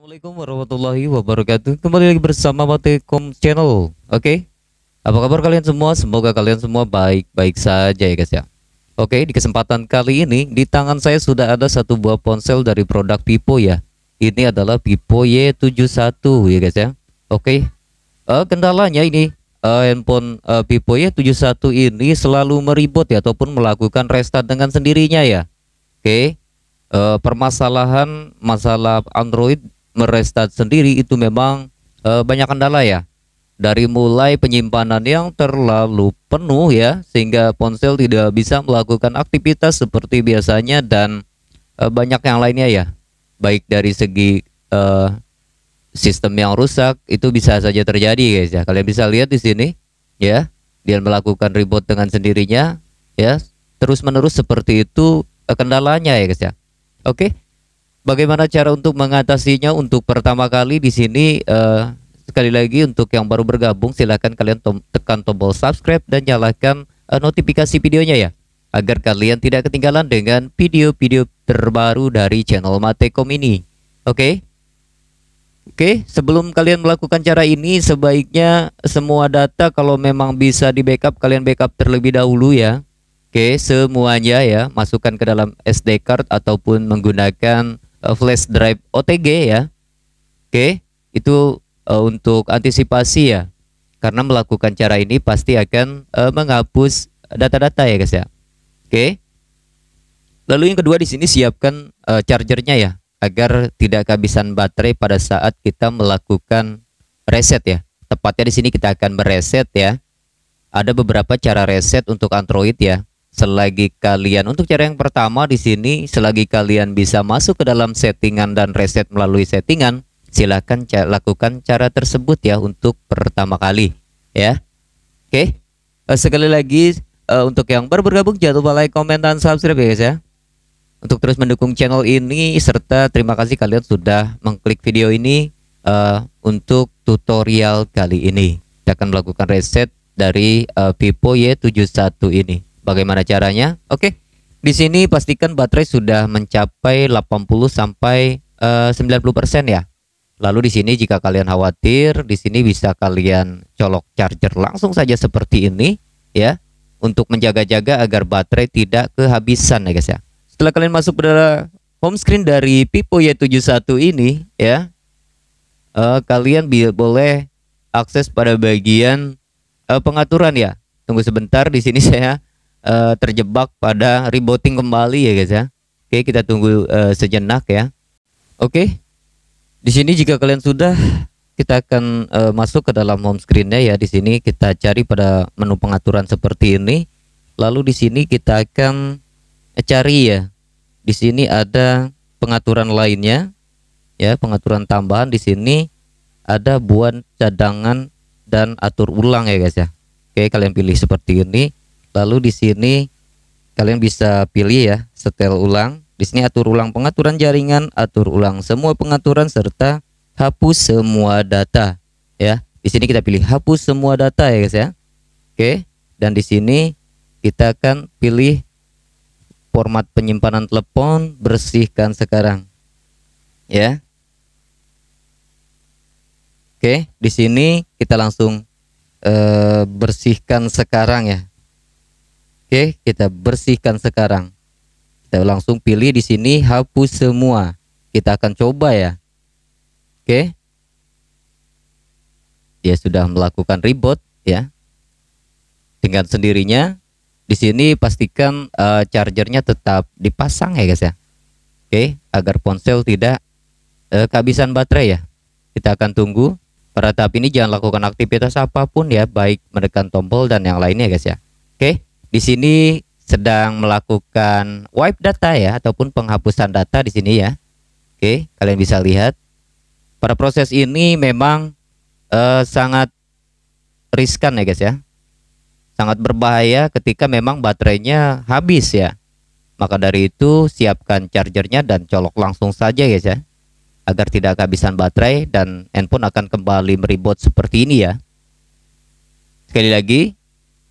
Assalamualaikum warahmatullahi wabarakatuh Kembali lagi bersama Matekom Channel Oke Apa kabar kalian semua? Semoga kalian semua baik-baik saja ya guys ya Oke di kesempatan kali ini Di tangan saya sudah ada satu buah ponsel dari produk Vivo ya Ini adalah Vivo Y71 ya guys ya Oke uh, Kendalanya ini uh, handphone uh, eh, Vivo Y71 ini selalu meribut ya ataupun melakukan restart dengan sendirinya ya. Oke. Uh, permasalahan masalah Android merestart sendiri itu memang e, banyak kendala ya dari mulai penyimpanan yang terlalu penuh ya sehingga ponsel tidak bisa melakukan aktivitas seperti biasanya dan e, banyak yang lainnya ya baik dari segi e, sistem yang rusak itu bisa saja terjadi guys ya kalian bisa lihat di sini ya dia melakukan reboot dengan sendirinya ya terus menerus seperti itu kendalanya ya guys ya oke okay? bagaimana cara untuk mengatasinya untuk pertama kali di sini uh, sekali lagi untuk yang baru bergabung silahkan kalian tom tekan tombol subscribe dan nyalakan uh, notifikasi videonya ya agar kalian tidak ketinggalan dengan video-video terbaru dari channel Matekom ini. Oke? Okay? Oke, okay, sebelum kalian melakukan cara ini sebaiknya semua data kalau memang bisa di backup kalian backup terlebih dahulu ya. Oke, okay, semuanya ya masukkan ke dalam SD card ataupun menggunakan Uh, flash drive OTG ya. Oke, okay? itu uh, untuk antisipasi ya. Karena melakukan cara ini pasti akan uh, menghapus data-data ya guys ya. Oke. Okay? Lalu yang kedua di sini siapkan uh, chargernya ya agar tidak kehabisan baterai pada saat kita melakukan reset ya. Tepatnya di sini kita akan mereset ya. Ada beberapa cara reset untuk Android ya selagi kalian untuk cara yang pertama di sini selagi kalian bisa masuk ke dalam settingan dan reset melalui settingan silahkan ca lakukan cara tersebut ya untuk pertama kali ya oke okay. uh, eh, sekali lagi uh, untuk yang baru bergabung jangan lupa like komen dan subscribe ya guys ya untuk terus mendukung channel ini serta terima kasih kalian sudah mengklik video ini uh, untuk tutorial kali ini kita akan melakukan reset dari uh, Vivo Y71 ini Bagaimana caranya? Oke. Di sini pastikan baterai sudah mencapai 80 sampai eh, uh, 90% ya. Lalu di sini jika kalian khawatir, di sini bisa kalian colok charger langsung saja seperti ini ya untuk menjaga-jaga agar baterai tidak kehabisan ya guys ya. Setelah kalian masuk pada home screen dari pipo Y71 ini ya uh, kalian boleh akses pada bagian uh, pengaturan ya. Tunggu sebentar di sini saya uh, terjebak pada rebooting kembali ya guys ya. Oke, kita tunggu uh, sejenak ya. Oke. Di sini jika kalian sudah kita akan uh, masuk ke dalam home screen ya. Di sini kita cari pada menu pengaturan seperti ini. Lalu di sini kita akan cari ya. Di sini ada pengaturan lainnya ya, pengaturan tambahan di sini ada buat cadangan dan atur ulang ya guys ya. Oke, kalian pilih seperti ini. Lalu di sini kalian bisa pilih ya, setel ulang. Di sini atur ulang pengaturan jaringan, atur ulang semua pengaturan serta hapus semua data ya. Di sini kita pilih hapus semua data ya guys ya. Oke, dan di sini kita akan pilih format penyimpanan telepon bersihkan sekarang. Ya. Oke, di sini kita langsung e, bersihkan sekarang ya. Oke, kita bersihkan sekarang. Kita langsung pilih di sini hapus semua. Kita akan coba ya. Oke. Dia sudah melakukan reboot ya. Dengan sendirinya di sini pastikan uh, chargernya tetap dipasang ya guys ya. Oke, agar ponsel tidak uh, kehabisan baterai ya. Kita akan tunggu. Pada tahap ini jangan lakukan aktivitas apapun ya, baik menekan tombol dan yang lainnya guys ya. Oke di sini sedang melakukan wipe data ya ataupun penghapusan data di sini ya. Oke, kalian bisa lihat pada proses ini memang eh, sangat riskan ya guys ya. Sangat berbahaya ketika memang baterainya habis ya. Maka dari itu siapkan chargernya dan colok langsung saja guys ya. Agar tidak kehabisan baterai dan handphone akan kembali meribot seperti ini ya. Sekali lagi,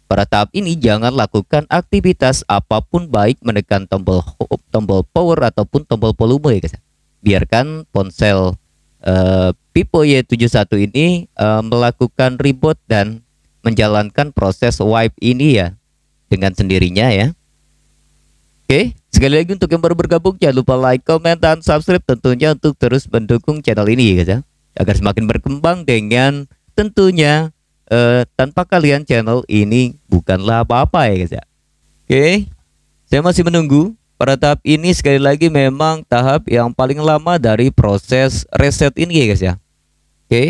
pada tahap ini jangan lakukan aktivitas apapun baik menekan tombol tombol power ataupun tombol volume ya guys. Biarkan ponsel uh, eh, Vivo Y71 ini uh, melakukan reboot dan menjalankan proses wipe ini ya dengan sendirinya ya. Oke, sekali lagi untuk yang baru bergabung jangan lupa like, comment dan subscribe tentunya untuk terus mendukung channel ini ya guys ya. Agar semakin berkembang dengan tentunya uh, tanpa kalian channel ini bukanlah apa-apa ya guys ya. Oke, okay. saya masih menunggu. Pada tahap ini sekali lagi memang tahap yang paling lama dari proses reset ini ya guys ya. Oke, okay.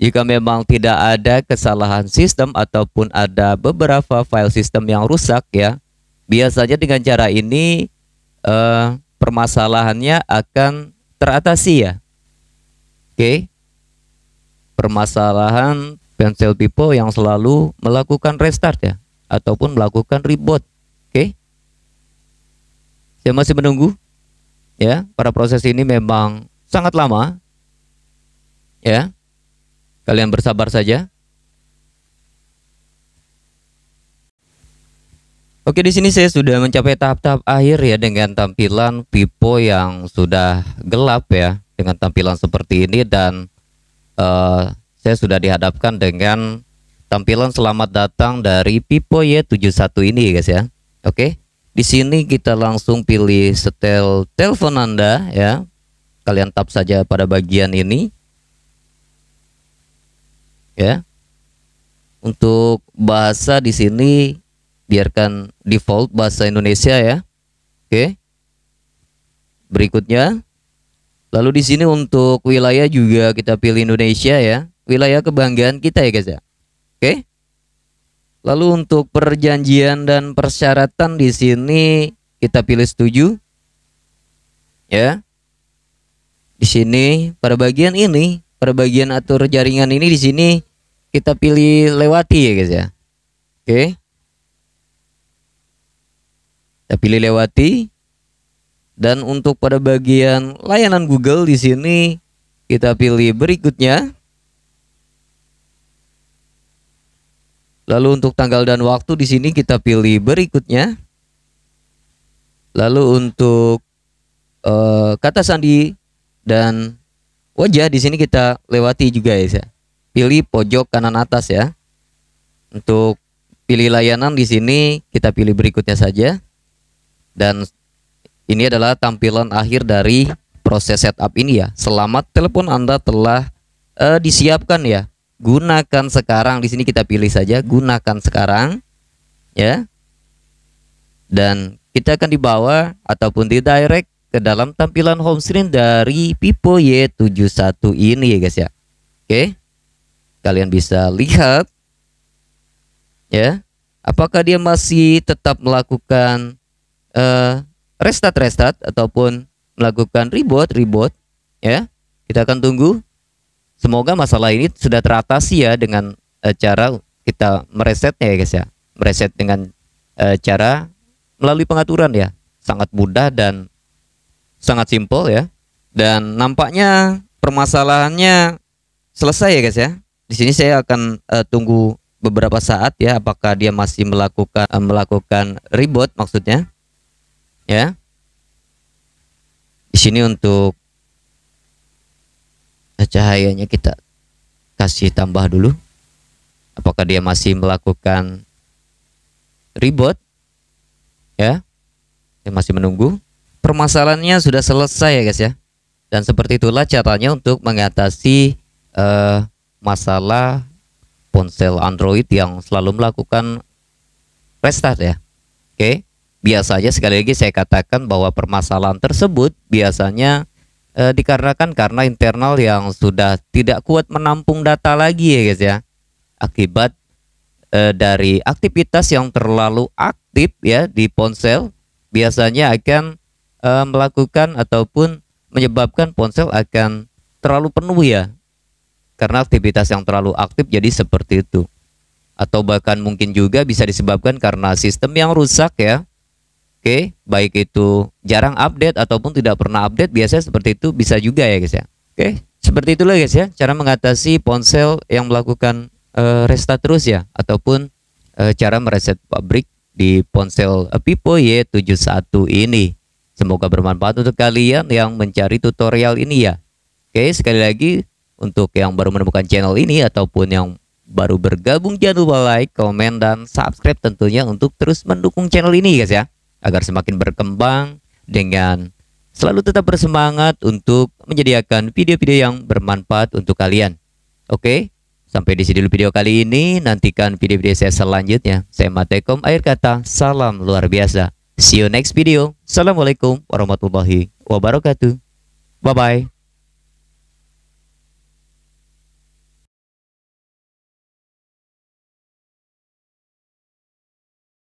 jika memang tidak ada kesalahan sistem ataupun ada beberapa file sistem yang rusak ya, biasanya dengan cara ini uh, permasalahannya akan teratasi ya. Oke. Okay. Permasalahan pensil tipe yang selalu melakukan restart ya ataupun melakukan reboot. Oke. Okay? Saya masih menunggu. Ya, para proses ini memang sangat lama. Ya. Kalian bersabar saja. Oke, di sini saya sudah mencapai tahap-tahap akhir ya dengan tampilan Vivo yang sudah gelap ya, dengan tampilan seperti ini dan uh, saya sudah dihadapkan dengan tampilan selamat datang dari Pipo Y71 ini ya guys ya. Oke. Di sini kita langsung pilih setel telepon Anda ya. Kalian tap saja pada bagian ini. Ya. Untuk bahasa di sini biarkan default bahasa Indonesia ya. Oke. Berikutnya Lalu di sini untuk wilayah juga kita pilih Indonesia ya wilayah kebanggaan kita ya guys ya. Oke. Lalu untuk perjanjian dan persyaratan di sini kita pilih setuju. Ya. Di sini pada bagian ini, pada bagian atur jaringan ini di sini kita pilih lewati ya guys ya. Oke. Kita pilih lewati. Dan untuk pada bagian layanan Google di sini kita pilih berikutnya. Lalu untuk tanggal dan waktu di sini kita pilih berikutnya. Lalu untuk uh, kata sandi dan wajah di sini kita lewati juga ya. Pilih pojok kanan atas ya. Untuk pilih layanan di sini kita pilih berikutnya saja. Dan ini adalah tampilan akhir dari proses setup ini ya. Selamat telepon Anda telah uh, disiapkan ya gunakan sekarang di sini kita pilih saja gunakan sekarang ya dan kita akan dibawa ataupun di direct ke dalam tampilan home screen dari Vivo Y71 ini ya guys ya oke kalian bisa lihat ya apakah dia masih tetap melakukan uh, eh, restart restart ataupun melakukan reboot reboot ya kita akan tunggu Semoga masalah ini sudah teratasi ya dengan uh, cara kita meresetnya ya guys ya. Mereset dengan uh, cara melalui pengaturan ya. Sangat mudah dan sangat simpel ya. Dan nampaknya permasalahannya selesai ya guys ya. Di sini saya akan uh, tunggu beberapa saat ya apakah dia masih melakukan uh, melakukan reboot maksudnya. Ya. Di sini untuk cahayanya kita kasih tambah dulu. Apakah dia masih melakukan reboot? Ya. Dia masih menunggu. Permasalahannya sudah selesai ya guys ya. Dan seperti itulah caranya untuk mengatasi uh, masalah ponsel Android yang selalu melakukan restart ya. Oke. Okay biasanya sekali lagi saya katakan bahwa permasalahan tersebut biasanya e, dikarenakan karena internal yang sudah tidak kuat menampung data lagi ya guys ya akibat e, dari aktivitas yang terlalu aktif ya di ponsel biasanya akan e, melakukan ataupun menyebabkan ponsel akan terlalu penuh ya karena aktivitas yang terlalu aktif jadi seperti itu atau bahkan mungkin juga bisa disebabkan karena sistem yang rusak ya Oke, baik itu jarang update ataupun tidak pernah update, biasanya seperti itu bisa juga ya guys ya. Oke, seperti itulah guys ya cara mengatasi ponsel yang melakukan uh, restart terus ya ataupun uh, cara mereset pabrik di ponsel Vivo eh, Y71 ini. Semoga bermanfaat untuk kalian yang mencari tutorial ini ya. Oke, sekali lagi untuk yang baru menemukan channel ini ataupun yang baru bergabung jangan lupa like, komen, dan subscribe tentunya untuk terus mendukung channel ini guys ya agar semakin berkembang dengan selalu tetap bersemangat untuk menyediakan video-video yang bermanfaat untuk kalian. Oke, sampai di sini dulu video kali ini. Nantikan video-video saya selanjutnya. Saya Matekom Air Kata, salam luar biasa. See you next video. Assalamualaikum warahmatullahi wabarakatuh. Bye-bye.